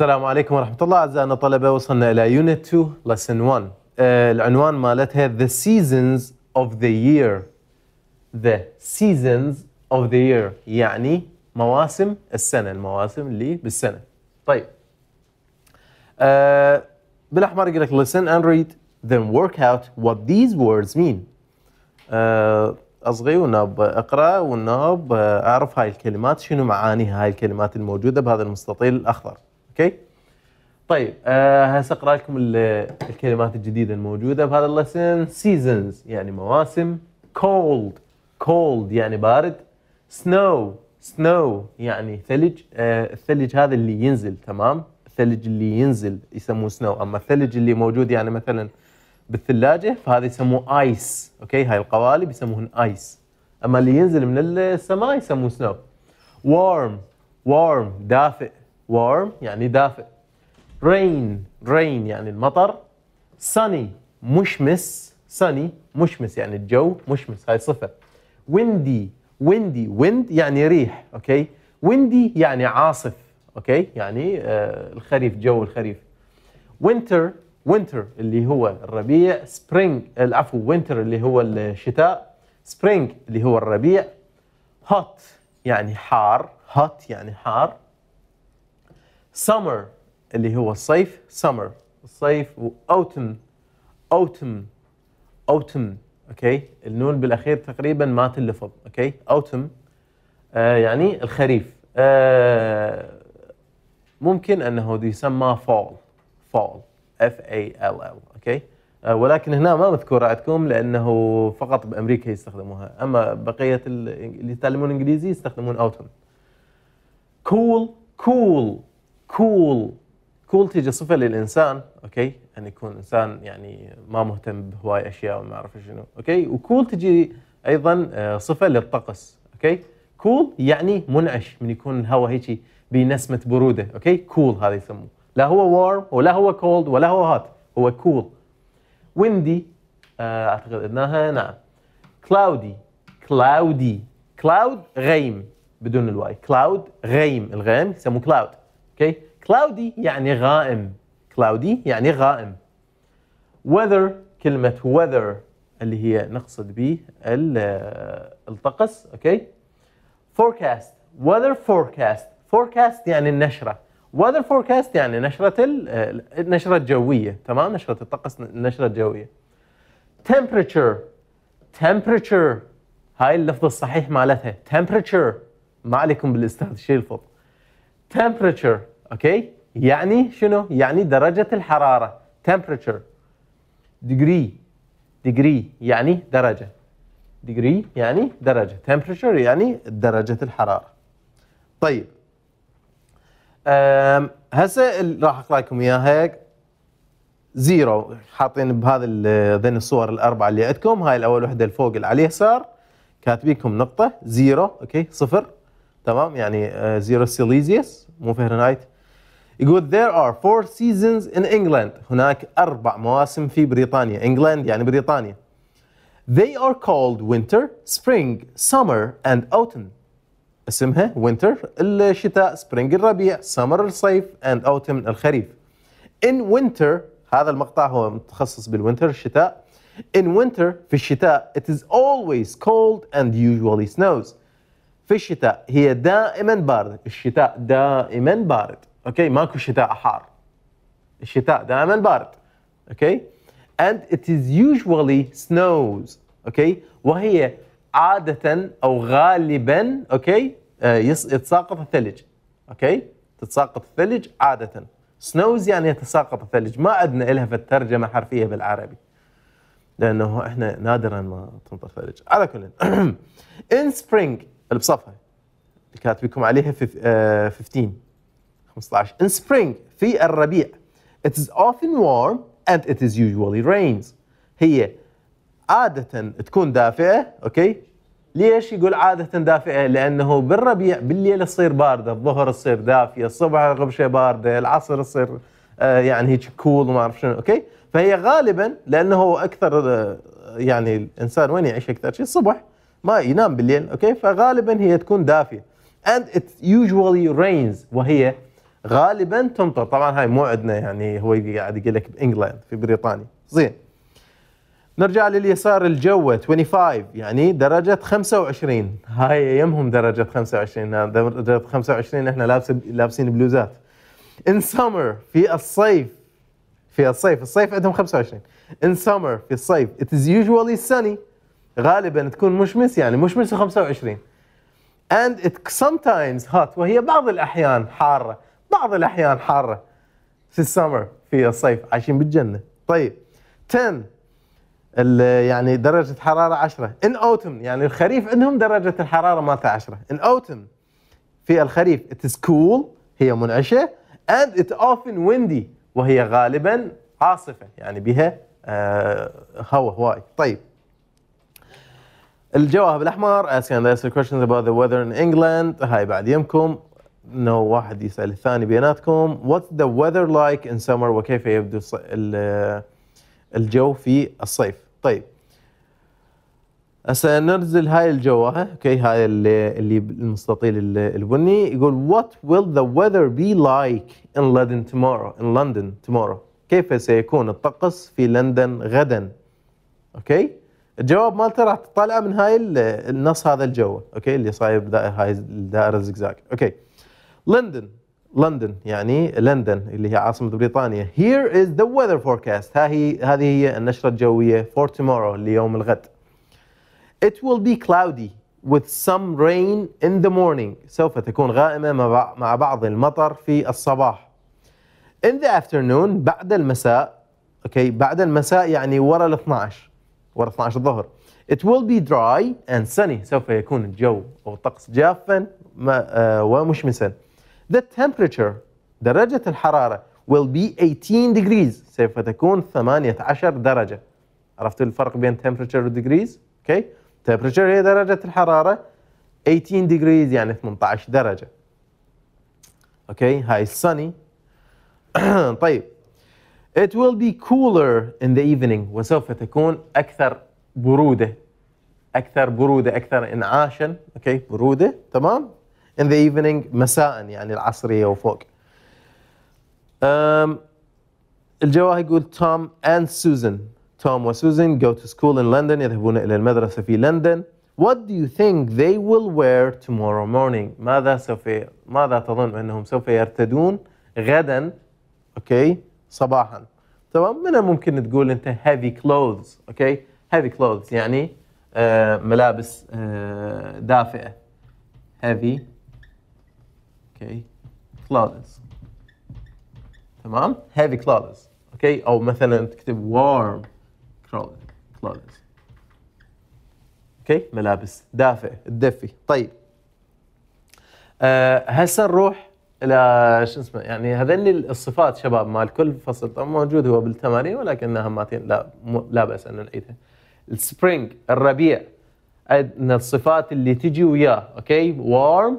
السلام عليكم ورحمة الله أعزائنا الطلبة وصلنا إلى Unit 2 Lesson 1 uh, آه، العنوان مالتها The Seasons of the Year The Seasons of the Year يعني مواسم السنة المواسم اللي بالسنة طيب uh, بالأحمر يقول لك Listen and read then work out what these words mean uh, اصغي وناب اقرا وناب اعرف هاي الكلمات شنو معانيها هاي الكلمات الموجوده بهذا المستطيل الاخضر اوكي طيب آه هسه اقرا لكم الكلمات الجديده الموجوده بهذا اللسن سيزونز يعني مواسم كولد كولد يعني بارد سنو سنو يعني ثلج آه الثلج هذا اللي ينزل تمام الثلج اللي ينزل يسموه سنو اما الثلج اللي موجود يعني مثلا بالثلاجه فهذا يسموه ايس اوكي هاي القوالب يسموهن ايس اما اللي ينزل من السماء يسموه سنو وارم وارم دافئ warm يعني دافئ rain rain يعني المطر sunny مشمس sunny مشمس يعني الجو مشمس هاي صفة windy windy wind يعني ريح اوكي windy يعني عاصف اوكي يعني آه الخريف جو الخريف winter winter اللي هو الربيع spring العفو winter اللي هو الشتاء spring اللي هو الربيع hot يعني حار hot يعني حار summer اللي هو الصيف summer الصيف و autumn autumn autumn اوكي النون بالاخير تقريبا ما تلفظ اوكي autumn آه يعني الخريف آه ممكن انه يسمى fall fall F A L L اوكي آه ولكن هنا ما مذكورة عندكم لانه فقط بامريكا يستخدموها اما بقيه اللي يتعلمون انجليزي يستخدمون autumn cool cool كول cool. كول cool تيجي صفه للانسان اوكي ان يكون انسان يعني ما مهتم بهواي اشياء وما اعرف شنو اوكي وكول تجي ايضا آه، صفه للطقس اوكي كول cool يعني منعش من يكون الهواء هيك بنسمه بروده اوكي كول هذا يسموه لا هو وارم ولا هو كولد ولا هو هات هو كول cool. ويندي آه، اعتقد قلناها نعم كلاودي كلاودي كلاود غيم بدون الواي كلاود غيم الغيم يسموه كلاود اوكي cloudy يعني غائم cloudy يعني غائم weather كلمة weather اللي هي نقصد به آه، الطقس اوكي forecast weather forecast forecast يعني النشرة weather forecast يعني نشرة النشرة آه، الجوية تمام نشرة الطقس النشرة الجوية temperature temperature هاي اللفظ الصحيح مالتها temperature ما عليكم بالاستاذ شيلفورد temperature اوكي يعني شنو يعني درجه الحراره temperature degree degree يعني درجه degree يعني درجه temperature يعني درجه الحراره طيب هسه راح اقرا لكم اياها هيك زيرو حاطين بهذا ذن الصور الاربعه اللي عندكم هاي الاول وحده الفوق اللي على اليسار كاتبينكم نقطه زيرو اوكي صفر تمام يعني سيليزيوس مو فهرنهايت يقول there are four seasons in England هناك أربع مواسم في بريطانيا إنجلاند يعني بريطانيا they are called winter spring summer and autumn اسمها winter الشتاء spring الربيع summer الصيف and autumn الخريف in winter هذا المقطع هو متخصص بالوينتر الشتاء in winter في الشتاء it is always cold and usually snows في الشتاء هي دائما بارد الشتاء دائما بارد اوكي ماكو شتاء حار الشتاء دائما بارد اوكي and it is usually snows اوكي وهي عادة أو غالبا اوكي آه، يتساقط الثلج اوكي تتساقط الثلج عادة سنوز يعني يتساقط الثلج ما عندنا لها في الترجمة حرفية بالعربي لأنه احنا نادرا ما تنطق ثلج على كل in spring بصفها اللي كاتب لكم عليها 15 15 آه، In spring في الربيع It is often warm and it is usually rains هي عادة تكون دافئة اوكي ليش يقول عادة دافئة لأنه بالربيع بالليل تصير باردة الظهر تصير دافية الصبح غبشة باردة العصر تصير آه، يعني هيك كول وما اعرف شنو اوكي فهي غالبا لانه اكثر آه، يعني الانسان وين يعيش اكثر شيء الصبح ما ينام بالليل اوكي فغالبا هي تكون دافيه and it usually rains وهي غالبا تمطر طبعا هاي مو عندنا يعني هو قاعد يقول لك بانجلاند في بريطانيا زين نرجع لليسار الجو 25 يعني درجة 25 هاي يمهم درجة 25 نعم، درجة 25 احنا لابس لابسين بلوزات in summer في الصيف في الصيف الصيف عندهم 25 in summer في الصيف it is usually sunny غالبا تكون مشمس يعني مشمس و25 and it sometimes hot وهي بعض الأحيان حارة بعض الأحيان حارة في السمر في الصيف عايشين بالجنة طيب 10 يعني درجة حرارة 10 in autumn يعني الخريف عندهم درجة الحرارة مالتها 10 in autumn في الخريف it is cool هي منعشة and it often windy وهي غالبا عاصفة يعني بها آه، هواء هواي طيب الجواهب الاحمر asking and asking questions about the weather in England هاي بعد يمكم انه واحد يسال الثاني بيناتكم what's the weather like in summer وكيف يبدو الجو في الصيف طيب هسه ننزل هاي الجواهه اوكي هاي اللي, اللي المستطيل البني يقول what will the weather be like in London tomorrow in London tomorrow كيف سيكون الطقس في لندن غدا اوكي okay? الجواب مالته راح تطلعه من هاي النص هذا الجو اوكي اللي صاير هاي الدائره الزقزاق اوكي لندن لندن يعني لندن اللي هي عاصمه بريطانيا here is the weather forecast هذه هذه هي النشره الجويه for tomorrow ليوم الغد it will be cloudy with some rain in the morning سوف تكون غائمه مع بعض المطر في الصباح in the afternoon بعد المساء اوكي بعد المساء يعني ورا ال 12 ورا 12 الظهر It will be dry and sunny سوف يكون الجو أو الطقس جافا آه، ومشمسا The temperature درجة الحرارة will be 18 degrees سوف تكون 18 درجة عرفتوا الفرق بين temperature و degrees okay. temperature هي درجة الحرارة 18 degrees يعني 18 درجة اوكي okay. هاي sunny طيب It will be cooler in the evening وسوف تكون أكثر برودة أكثر برودة أكثر إنعاشا أوكي okay. برودة تمام in the evening مساء يعني العصرية وفوق um, الجواهي يقول توم and سوزان توم وسوزان go to school in London يذهبون إلى المدرسة في لندن What do you think they will wear tomorrow morning? ماذا سوف ماذا تظن أنهم سوف يرتدون غدا؟ أوكي okay. صباحا تمام من الممكن تقول انت هيفي كلوذز اوكي هيفي كلوذز يعني آه، ملابس آه، دافئه هيفي اوكي كلوذز تمام هيفي كلوذز اوكي او مثلا تكتب وارم كلوذز اوكي ملابس دافئه تدفي طيب آه، هسه نروح الى شو اسمه يعني هذني الصفات شباب مال كل فصل طبعا موجود هو بالتمارين ولكن هاماتين لا لا باس ان نعيدها السبرينج الربيع عندنا الصفات اللي تجي وياه اوكي وارم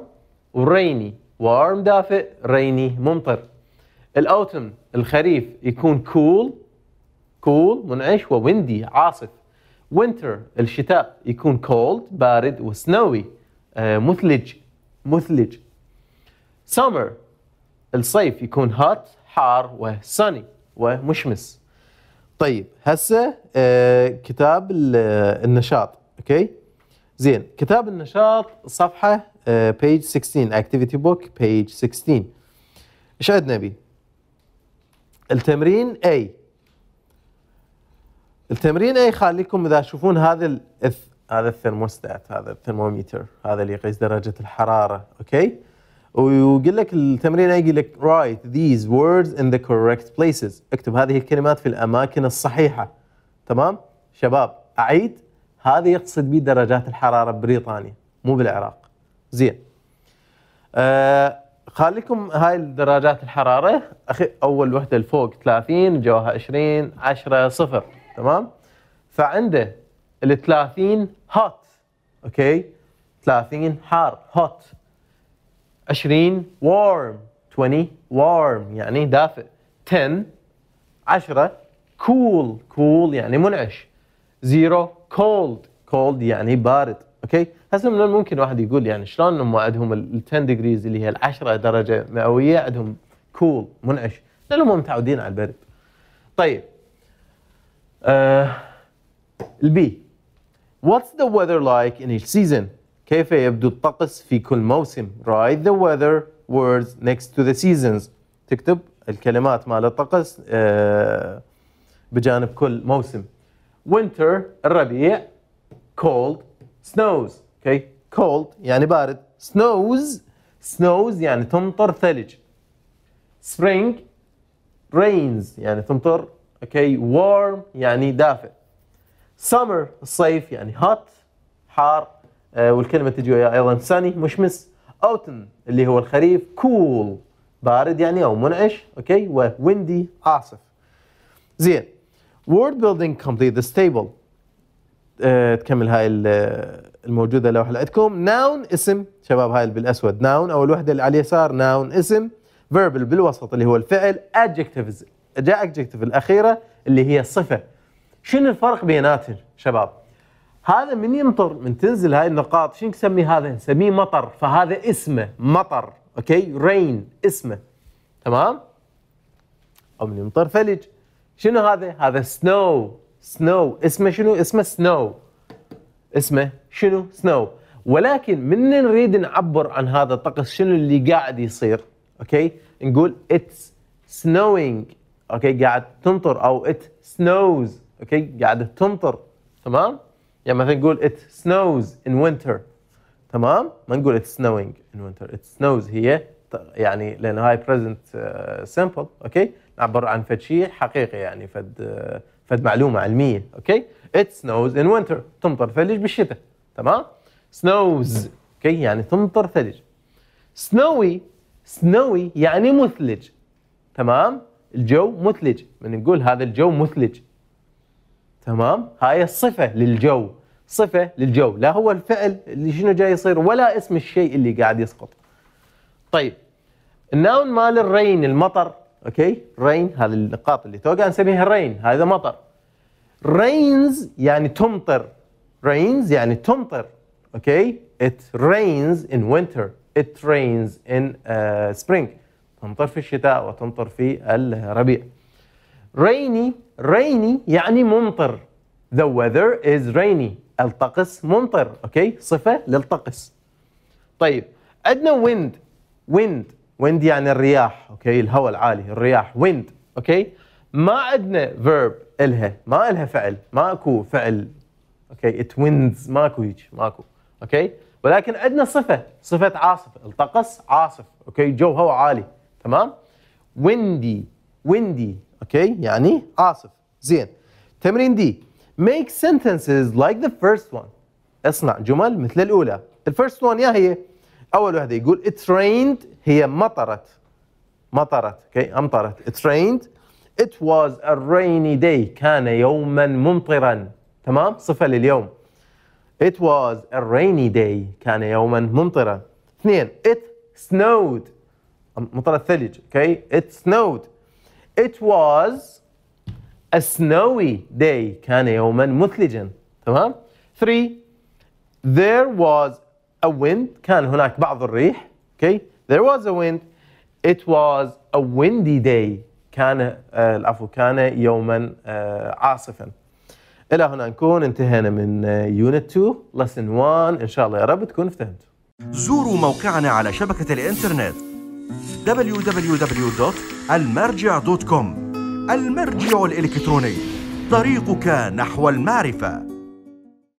وريني وارم دافئ ريني ممطر الاوتم الخريف يكون كول cool, كول cool, منعش وويندي عاصف وينتر الشتاء يكون كولد بارد وسنوي آه مثلج مثلج summer الصيف يكون hot حار و sunny ومشمس طيب هسه آه، كتاب آه، النشاط اوكي زين كتاب النشاط صفحه آه، page 16 activity book page 16 ايش عندنا بي التمرين A التمرين A خليكم اذا تشوفون هذا هذا الثرموستات هذا الثرموميتر هذا اللي يقيس درجه الحراره اوكي ويقول لك التمرين يجي لك write these words in the correct places اكتب هذه الكلمات في الاماكن الصحيحه تمام شباب اعيد هذا يقصد به درجات الحراره ببريطانيا مو بالعراق زين آه خليكم هاي درجات الحراره اخي اول وحده الفوق 30 جوها 20 10 0 تمام فعنده ال 30 هوت اوكي 30 حار هوت 20 warm 20 warm يعني دافئ 10 10 cool cool يعني منعش 0 cold cold يعني بارد اوكي هسه من الممكن واحد يقول يعني شلون هم عندهم ال 10 ديجريز اللي هي ال 10 درجه مئويه عندهم cool منعش لانهم متعودين على البرد طيب آه البي What's the weather like in each season? كيف يبدو الطقس في كل موسم write the weather words next to the seasons تكتب الكلمات مال الطقس آه، بجانب كل موسم winter الربيع cold snows okay cold يعني بارد snows snows يعني تمطر ثلج spring rains يعني تمطر okay warm يعني دافئ summer الصيف يعني hot حار آه، والكلمة تجي أيضا ثاني مشمس أوتن اللي هو الخريف كول cool بارد يعني أو منعش أوكي وويندي عاصف زين وورد بيلدينج كومبليت this table تكمل هاي آه، الموجودة اللوحة اللي عندكم ناون اسم شباب هاي بالأسود ناون أو الوحدة اللي على اليسار ناون اسم فيربل بالوسط اللي هو الفعل ادجكتيفز جاء ادجكتيف الأخيرة اللي هي الصفة شنو الفرق بيناتهم شباب هذا من يمطر من تنزل هاي النقاط شو نسمي هذا نسميه مطر فهذا اسمه مطر اوكي رين اسمه تمام او من يمطر ثلج شنو هذا هذا سنو سنو اسمه شنو اسمه سنو اسمه شنو سنو ولكن من نريد نعبر عن هذا الطقس شنو اللي قاعد يصير اوكي نقول اتس سنوينج اوكي قاعد تمطر او ات سنوز اوكي قاعده تمطر تمام يعني مثلا نقول it snows in winter تمام ما نقول it's snowing in winter it snows هي يعني لان هاي present آه، simple اوكي نعبر عن فد شيء حقيقي يعني فد آه، فد معلومه علميه اوكي it snows in winter تمطر ثلج بالشتاء تمام snows اوكي يعني تمطر ثلج snowy snowy يعني مثلج تمام الجو مثلج من نقول هذا الجو مثلج تمام هاي الصفه للجو صفة للجو لا هو الفعل اللي شنو جاي يصير ولا اسم الشيء اللي قاعد يسقط طيب الناون مال الرين المطر اوكي رين هذه النقاط اللي توقع نسميها رين هذا مطر رينز يعني تمطر رينز يعني تمطر اوكي it rains in winter it rains in سبرينج آه، spring تمطر في الشتاء وتمطر في الربيع rainy rainy يعني ممطر the weather is rainy الطقس ممطر اوكي صفه للطقس طيب عندنا ويند ويند ويند يعني الرياح اوكي الهواء العالي الرياح ويند اوكي ما عندنا فيرب الها ما الها فعل ماكو فعل اوكي ات ويندز ماكو هيك ماكو اوكي ولكن عندنا صفه صفه عاصفه الطقس عاصف اوكي جو هواء عالي تمام ويندي ويندي اوكي يعني عاصف زين تمرين دي make sentences like the first one اصنع جمل مثل الأولى the first one يا هي أول واحدة يقول it rained هي مطرت مطرت okay أمطرت it rained it was a rainy day كان يوما ممطرا تمام صفة لليوم it was a rainy day كان يوما ممطرا اثنين it snowed مطر الثلج okay it snowed it was A snowy day كان يوما مثلجا تمام 3 There was a wind كان هناك بعض الريح okay There was a wind It was a windy day كان آه، العفو كان يوما آه، عاصفا الى هنا نكون انتهينا من يونت 2 لسن 1 ان شاء الله يا رب تكون فهمتوا زوروا موقعنا على شبكه الانترنت www.almarja.com المرجع الإلكتروني طريقك نحو المعرفة